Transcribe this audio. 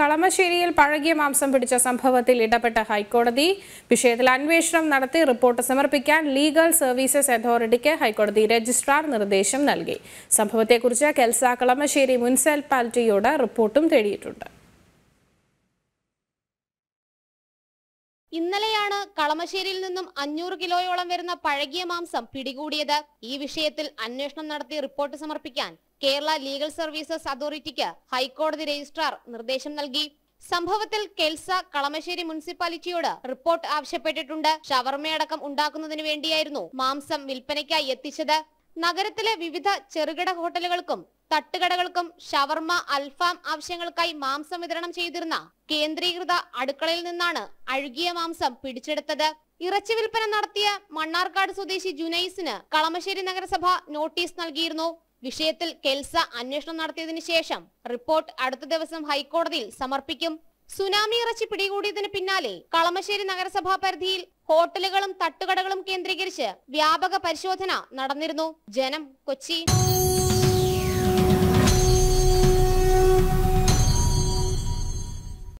കളമശ്ശേരിയിൽ പഴകിയ മാംസം പിടിച്ച സംഭവത്തിൽ ഇടപെട്ട ഹൈക്കോടതി വിഷയത്തിൽ അന്വേഷണം നടത്തി റിപ്പോർട്ട് സമർപ്പിക്കാൻ ലീഗൽ സർവീസസ് അതോറിറ്റിക്ക് ഹൈക്കോടതി രജിസ്ട്രാർ നിർദ്ദേശം നൽകി സംഭവത്തെക്കുറിച്ച് കെൽസ കളമശ്ശേരി മുനിസിപ്പാലിറ്റിയോട് റിപ്പോർട്ടും തേടിയിട്ടുണ്ട് ഇന്നലെയാണ് കളമശ്ശേരിയിൽ നിന്നും അഞ്ഞൂറ് കിലോയോളം വരുന്ന പഴകിയ മാംസം പിടികൂടിയത് ഈ വിഷയത്തിൽ അന്വേഷണം നടത്തി റിപ്പോർട്ട് സമർപ്പിക്കാൻ കേരള ലീഗൽ സർവീസസ് അതോറിറ്റിക്ക് ഹൈക്കോടതി രജിസ്ട്രാർ നിർദ്ദേശം നൽകി സംഭവത്തിൽ കെൽസ കളമശ്ശേരി മുനിസിപ്പാലിറ്റിയോട് റിപ്പോർട്ട് ആവശ്യപ്പെട്ടിട്ടുണ്ട് ഷവർമയടക്കം ഉണ്ടാക്കുന്നതിന് വേണ്ടിയായിരുന്നു മാംസം വിൽപ്പനയ്ക്കായി എത്തിച്ചത് നഗരത്തിലെ വിവിധ ചെറുകിട ഹോട്ടലുകൾക്കും തട്ടുകടകൾക്കും ഷവർമ അൽഫാം ആവശ്യങ്ങൾക്കായി മാംസം വിതരണം ചെയ്തിരുന്ന കേന്ദ്രീകൃത അടുക്കളയിൽ നിന്നാണ് അഴുകിയ മാംസം പിടിച്ചെടുത്തത് ഇറച്ചി വിൽപ്പന നടത്തിയ മണ്ണാർക്കാട് സ്വദേശി ജുനൈസിന് കളമശ്ശേരി നഗരസഭ നോട്ടീസ് നൽകിയിരുന്നു വിഷയത്തിൽ കെൽസ അന്വേഷണം നടത്തിയതിനു ശേഷം റിപ്പോർട്ട് അടുത്ത ദിവസം ഹൈക്കോടതിയിൽ സമർപ്പിക്കും സുനാമി ഇറച്ചി പിടികൂടിയതിന് പിന്നാലെ കളമശ്ശേരി നഗരസഭാ പരിധിയിൽ ഹോട്ടലുകളും തട്ടുകടകളും കേന്ദ്രീകരിച്ച് വ്യാപക പരിശോധന നടന്നിരുന്നു ജനം കൊച്ചി